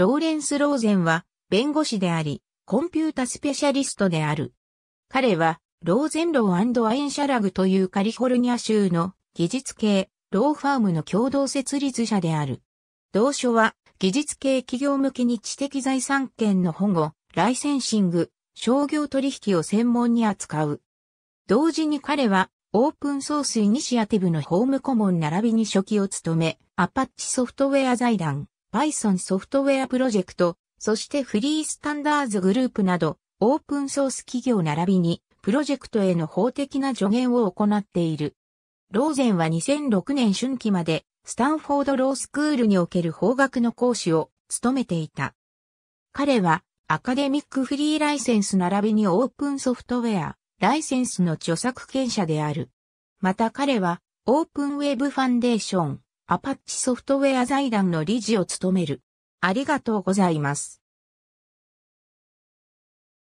ローレンス・ローゼンは弁護士であり、コンピュータスペシャリストである。彼は、ローゼンローアインシャラグというカリフォルニア州の技術系ローファームの共同設立者である。同書は、技術系企業向けに知的財産権の保護、ライセンシング、商業取引を専門に扱う。同時に彼は、オープンソースイニシアティブの法務顧問並びに初期を務め、アパッチソフトウェア財団、Python ソフトウェアプロジェクト、そしてフリースタンダーズグループなど、オープンソース企業並びに、プロジェクトへの法的な助言を行っている。ローゼンは2006年春季まで、スタンフォードロースクールにおける法学の講師を務めていた。彼は、アカデミックフリーライセンス並びにオープンソフトウェア、ライセンスの著作権者である。また彼は、オープンウェブファンデーション、アパッチソフトウェア財団の理事を務める。ありがとうございます。